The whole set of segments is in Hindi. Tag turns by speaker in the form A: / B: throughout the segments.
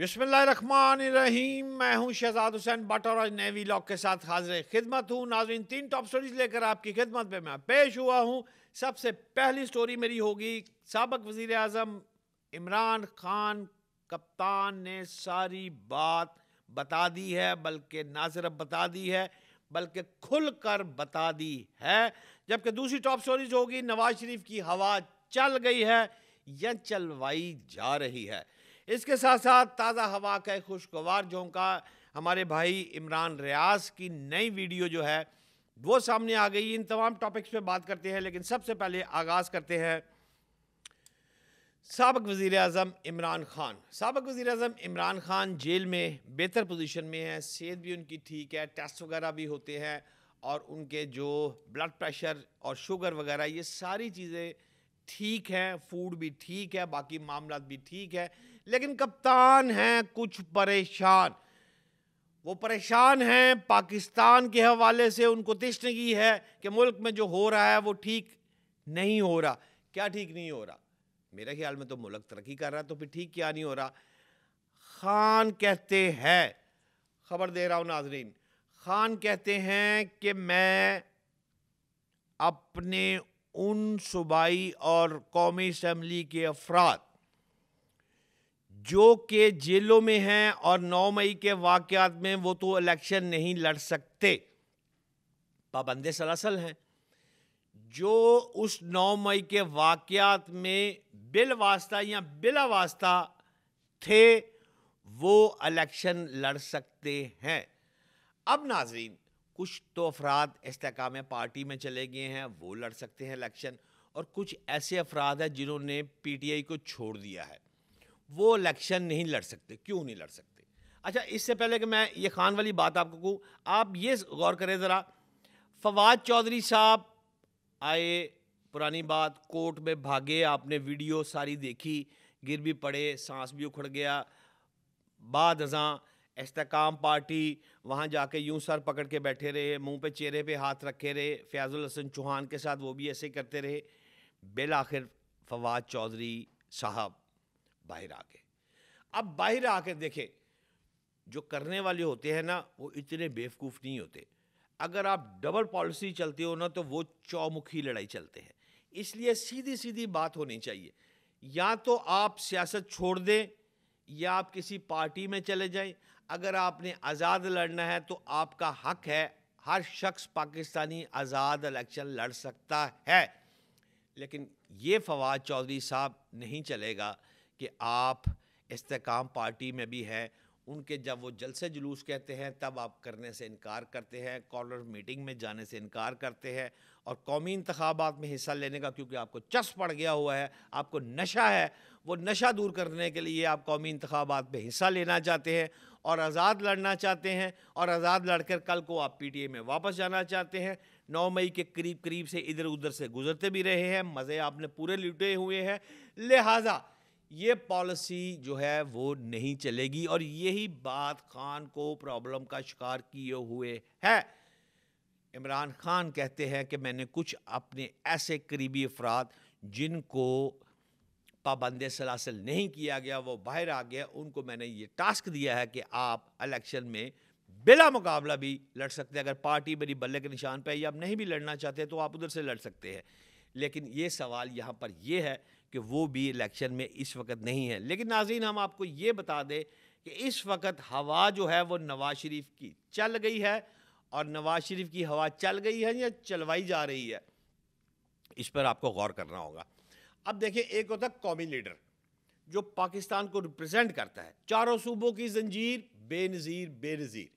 A: बिस्मिल्लाहिर्रहमानिर्रहीम मैं हूं शहजाद हुसैन बट और आज नए व्लॉग के साथ हाजिर खिदमत हूं नाजरीन तीन टॉप स्टोरीज लेकर आपकी खिदमत में मैं पेश हुआ हूं सबसे पहली स्टोरी मेरी होगी सबक वज़ी अजम इमरान खान कप्तान ने सारी बात बता दी है बल्कि ना सिर्फ बता दी है बल्कि खुल कर बता दी है जबकि दूसरी टॉप स्टोरीज होगी नवाज शरीफ की हवा चल गई है या चलवाई जा रही है इसके साथ साथ ताज़ा हवा का खुशगवार झोंका हमारे भाई इमरान रियाज की नई वीडियो जो है वो सामने आ गई इन तमाम टॉपिक्स पे बात करते हैं लेकिन सबसे पहले आगाज़ करते हैं सबक वज़ी अजम इमरान ख़ान सबक वज़ी अजम इमरान ख़ान जेल में बेहतर पोजीशन में है सेहत भी उनकी ठीक है टेस्ट वगैरह भी होते हैं और उनके जो ब्लड प्रेशर और शुगर वगैरह ये सारी चीज़ें ठीक है फूड भी ठीक है बाकी मामला भी ठीक है लेकिन कप्तान हैं कुछ परेशान वो परेशान हैं पाकिस्तान के हवाले से उनको तिश्नगी है कि मुल्क में जो हो रहा है वो ठीक नहीं हो रहा क्या ठीक नहीं हो रहा मेरे ख्याल में तो मुल्क तरक्की कर रहा है तो फिर ठीक क्या नहीं हो रहा खान कहते हैं खबर दे रहा हूँ नाजरीन खान कहते हैं कि मैं अपने उन सूबाई और कौमी असम्बली के अफराद जो के जेलों में हैं और 9 मई के वाक़ात में वो तो इलेक्शन नहीं लड़ सकते पाबंद सलासल हैं जो उस 9 मई के वाक़ात में बिल वास्ता या बिला वास्ता थे वो इलेक्शन लड़ सकते हैं अब नाजीन कुछ तो अफराद इसकाम पार्टी में चले गए हैं वो लड़ सकते हैं इलेक्शन और कुछ ऐसे अफराद हैं जिन्होंने पी टी आई को छोड़ दिया है वो इलेक्शन नहीं लड़ सकते क्यों नहीं लड़ सकते अच्छा इससे पहले कि मैं ये खान वाली बात आपको कहूँ आप ये गौर करें ज़रा फवाद चौधरी साहब आए पुरानी बात कोर्ट में भागे आपने वीडियो सारी देखी गिर भी पड़े सांस भी उखड़ गया बाद हज़ा इस्तकाम पार्टी वहाँ जाके यूं सर पकड़ के बैठे रहे मुंह पे चेहरे पे हाथ रखे रहे फैज़ुल हसन चौहान के साथ वो भी ऐसे करते रहे बिल आखिर फवाद चौधरी साहब बाहर आ गए अब बाहर आके देखे जो करने वाले होते हैं ना वो इतने बेवकूफ़ नहीं होते अगर आप डबल पॉलिसी चलते हो ना तो वो चौमुखी लड़ाई चलते हैं इसलिए सीधी सीधी बात होनी चाहिए या तो आप सियासत छोड़ दें या आप किसी पार्टी में चले जाएं अगर आपने आज़ाद लड़ना है तो आपका हक है हर शख्स पाकिस्तानी आज़ाद इलेक्शन लड़ सकता है लेकिन ये फवाद चौधरी साहब नहीं चलेगा कि आप इस्तेकाम पार्टी में भी हैं उनके जब वो जलसे जुलूस कहते हैं तब आप करने से इनकार करते हैं कॉलर मीटिंग में जाने से इनकार करते हैं और कौमी इंतबात में हिस्सा लेने का क्योंकि आपको चस्प पड़ गया हुआ है आपको नशा है वो नशा दूर करने के लिए आप कौमी इंतबात में हिस्सा लेना चाहते हैं और आज़ाद लड़ना चाहते हैं और आज़ाद लड़कर कल को आप पी टी ए में वापस जाना चाहते हैं नौ मई के करीब करीब से इधर उधर से गुजरते भी रहे हैं मज़े आपने पूरे लुटे हुए हैं लिहाजा ये पॉलिसी जो है वो नहीं चलेगी और यही बात खान को प्रॉब्लम का शिकार किए हुए है इमरान खान कहते हैं कि मैंने कुछ अपने ऐसे करीबी अफराद जिनको पाबंद सलासल नहीं किया गया वो बाहर आ गया उनको मैंने ये टास्क दिया है कि आप इलेक्शन में बिला मुकाबला भी लड़ सकते हैं अगर पार्टी मेरी बल्ले के निशान पर या आप नहीं भी लड़ना चाहते तो आप उधर से लड़ सकते हैं लेकिन ये सवाल यहाँ पर यह है कि वो भी इलेक्शन में इस वक्त नहीं है लेकिन नाजीन हम आपको ये बता दें कि इस वक्त हवा जो है वो नवाज शरीफ की चल गई है और नवाज शरीफ की हवा चल गई है या चलवाई जा रही है इस पर आपको गौर करना होगा अब देखिए एक होता है कौमी लीडर जो पाकिस्तान को रिप्रेजेंट करता है चारों सूबों की जंजीर बेनज़ीर बेनज़ीर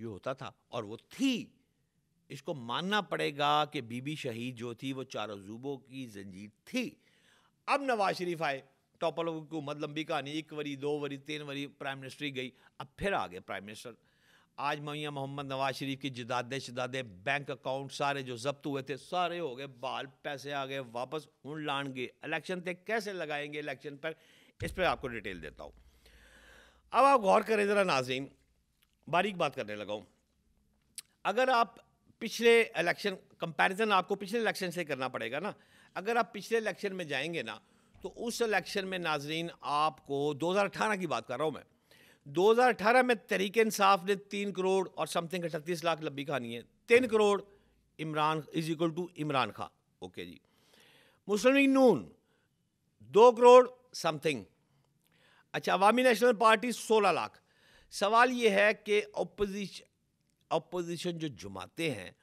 A: ये होता था और वो थी इसको मानना पड़ेगा कि बीबी शहीद जो थी वो चारों सूबों की जंजीर थी अब नवाज शरीफ आए टॉपल ऑफ हुकूमत लंबी कहानी एक वरी दो वरी तीन वरी प्राइम मिनिस्ट्री गई अब फिर आ गए प्राइम मिनिस्टर आज मियाँ मोहम्मद नवाज शरीफ की जिदादे शिदादे बैंक अकाउंट सारे जो जब्त हुए थे सारे हो गए बाल पैसे आ गए वापस हूँ लाण गए इलेक्शन थे कैसे लगाएंगे इलेक्शन पर इस पर आपको डिटेल देता हूँ अब आप गौर करें ज़रा नाजिम बारीक बात करने लगा हूँ अगर आप पिछले इलेक्शन कंपैरिजन आपको पिछले इलेक्शन से करना पड़ेगा ना अगर आप पिछले इलेक्शन में जाएंगे ना तो उस इलेक्शन में नाजरीन आपको 2018 की बात कर रहा हूँ मैं 2018 में तहरीक इंसाफ ने तीन करोड़ और समथिंग अठतीस लाख लंबी कहानी है तीन crore Imran is equal to Imran Khan okay जी मुस्लिम लीग नून दो करोड़ समथिंग अच्छा अवामी नेशनल पार्टी सोलह लाख सवाल ये है कि अपोजिशन अपोजिशन जो जुमाते हैं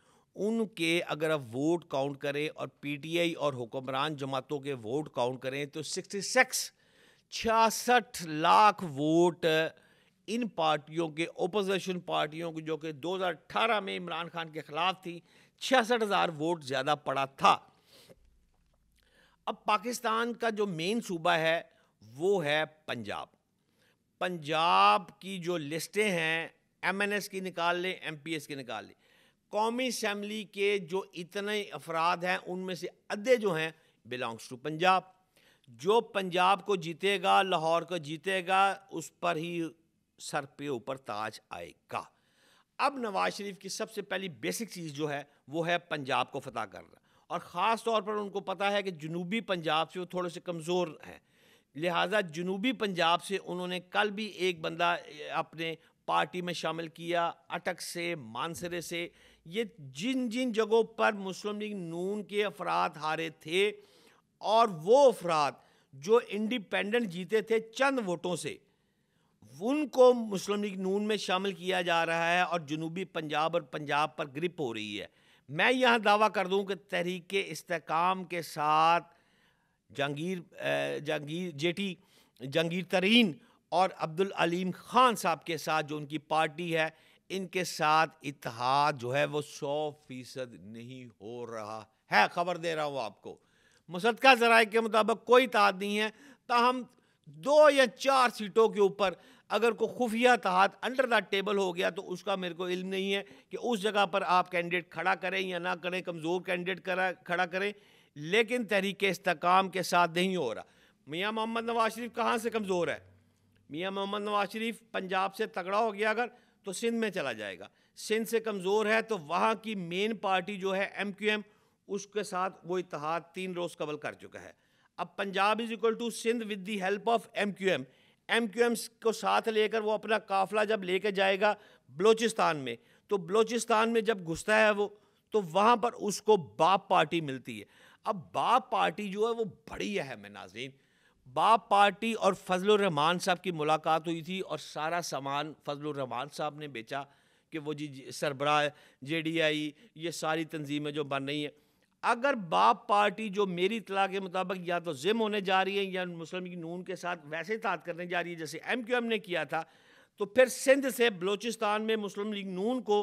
A: उनके अगर आप वोट काउंट करें और पीटीआई और हुक्मरान जमातों के वोट काउंट करें तो सिक्सटी सिक्स छियासठ लाख वोट इन पार्टियों के ओपोजिशन पार्टियों की जो कि 2018 में इमरान खान के ख़िलाफ़ थी छियासठ हज़ार वोट ज़्यादा पड़ा था अब पाकिस्तान का जो मेन सूबा है वो है पंजाब पंजाब की जो लिस्टें हैं एमएनएस की निकाल लें एमपीएस की निकाल लें कौमी असम्बली के जो इतने अफराद हैं उनमें से अधे जो हैं बिलोंग्स टू पंजाब जो पंजाब को जीतेगा लाहौर को जीतेगा उस पर ही सर पे ऊपर ताज आएगा अब नवाज शरीफ की सबसे पहली बेसिक चीज़ जो है वो है पंजाब को फतह करना और ख़ास तौर पर उनको पता है कि जनूबी पंजाब से वो थोड़े से कमज़ोर हैं लिहाजा जनूबी पंजाब से उन्होंने कल भी एक बंदा अपने पार्टी में शामिल किया अटक से मानसरे से ये जिन जिन जगहों पर मुस्लिम लीग नून के अफराद हारे थे और वो अफराद जो इंडिपेंडेंट जीते थे चंद वोटों से उनको मुस्लिम लीग नून में शामिल किया जा रहा है और जनूबी पंजाब और पंजाब पर ग्रिप हो रही है मैं यहाँ दावा कर दूँ कि तहरीक इसकाम के साथ जहांगीर जहांगीर जेटी जहांगीर तरीन और अब्दुल अलीम ख़ान साहब के साथ जो उनकी पार्टी है इनके साथ इतिहाद जो है वो सौ फीसद नहीं हो रहा है खबर दे रहा हूँ आपको मुसदका जराए के मुताबिक कोई इतिहाद नहीं है ताहम दो या चार सीटों के ऊपर अगर कोई खुफिया तहत अंडर द टेबल हो गया तो उसका मेरे को इल्म नहीं है कि उस जगह पर आप कैंडिडेट खड़ा करें या ना करें कमज़ोर कैंडिडेट करा खड़ा करें लेकिन तहरीक इस्तेकाम के साथ नहीं हो रहा मियाँ मोहम्मद नवाज शरीफ कहाँ से कमज़ोर है मियाँ मोहम्मद नवाज शरीफ पंजाब से तगड़ा हो गया अगर तो सिंध में चला जाएगा सिंध से कमज़ोर है तो वहाँ की मेन पार्टी जो है एम क्यू एम उसके साथ वो इतिहाद तीन रोज़ कबल कर चुका है अब Punjab is equal to Sindh with the help of M Q M M Q M को साथ लेकर वो अपना काफिला जब कर जाएगा बलोचिस्तान में तो बलोचिस्तान में जब घुसता है वो तो वहाँ पर उसको बाप पार्टी मिलती है अब बाप पार्टी जो है वो बड़ी अहम है नाजीन बाप पार्टी और फजलरहमान साहब की मुलाकात हुई थी और सारा सामान फजलरहमान साहब ने बेचा कि वो जी सरबरा जे डी आई ये सारी तंजीमें जो बन रही हैं अगर बाप पार्टी जो मेरी इतला के मुताबिक या तो जिम होने जा रही है या मुस्लिम लीग नून के साथ वैसे ताद करने जा रही है जैसे एम क्यू एम ने किया था तो फिर सिंध से बलूचिस्तान में मुस्लिम लीग नून को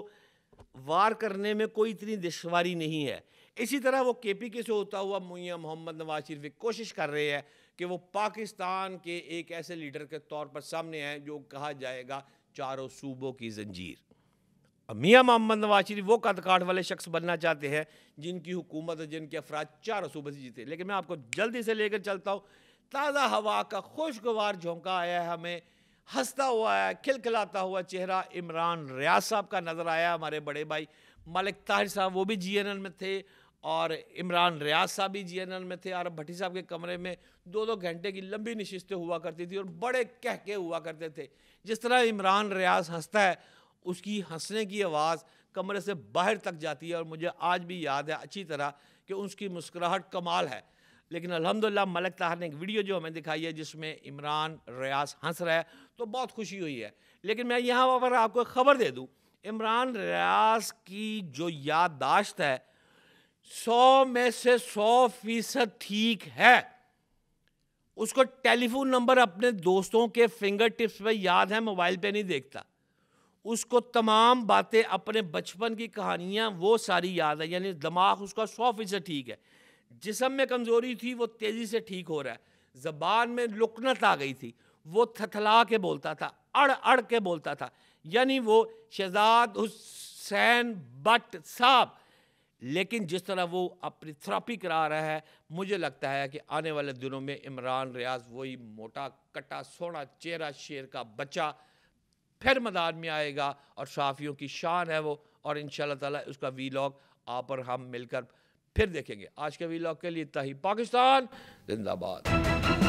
A: वार करने में कोई इतनी दुशारी नहीं है इसी तरह वो के पी के से होता हुआ मुइया मोहम्मद नवाज शरीफ कोशिश कर रहे हैं कि वो पाकिस्तान के एक ऐसे लीडर के तौर पर सामने आए जो कहा जाएगा चारों सूबों की जंजीर मियाँ मोहम्मद नवाज शरीफ वो कदकाठ वाले शख्स बनना चाहते हैं जिनकी हुकूमत और जिनके अफराज चारों सूबे से जीते लेकिन मैं आपको जल्दी से लेकर चलता हूँ ताज़ा हवा का खुशगवार झोंका आया है हमें हंसता हुआ है खिलखिलाता हुआ चेहरा इमरान रियाज साहब का नज़र आया हमारे बड़े भाई मलिक ताहिर साहब वो भी जी एन में थे और इमरान रियाज साहब भी जी में थे आरब भट्टी साहब के कमरे में दो दो घंटे की लंबी नशस्तें हुआ करती थी और बड़े कहके हुआ करते थे जिस तरह इमरान रियाज हंसता है उसकी हंसने की आवाज़ कमरे से बाहर तक जाती है और मुझे आज भी याद है अच्छी तरह कि उसकी मुस्कुराहट कमाल है लेकिन अलहमदिल्ला मलक ताहर ने एक वीडियो जो हमें दिखाई है जिसमें इमरान रियाज हंस रहा है तो बहुत खुशी हुई है लेकिन मैं यहाँ पर आपको खबर दे दूँ इमरान रियाज की जो याददाश्त है सौ में से सौ फीसद ठीक है उसको टेलीफोन नंबर अपने दोस्तों के फिंगर टिप्स पे याद है मोबाइल पे नहीं देखता उसको तमाम बातें अपने बचपन की कहानियाँ वो सारी याद है यानी दिमाग उसका सौ फीसद ठीक है जिसम में कमज़ोरी थी वो तेज़ी से ठीक हो रहा है ज़बान में लुकनत आ गई थी वो थथला के बोलता था अड़ अड़ के बोलता था यानी वो शहजाद हुसैन बट साहब लेकिन जिस तरह वो अपनी थ्रापी करा रहा है मुझे लगता है कि आने वाले दिनों में इमरान रियाज वही मोटा कटा सोना चेहरा शेर का बच्चा फिर मैदान में आएगा और साफियों की शान है वो और इन ताला उसका वीलॉग आप और हम मिलकर फिर देखेंगे आज के वी लॉग के लिए तही पाकिस्तान जिंदाबाद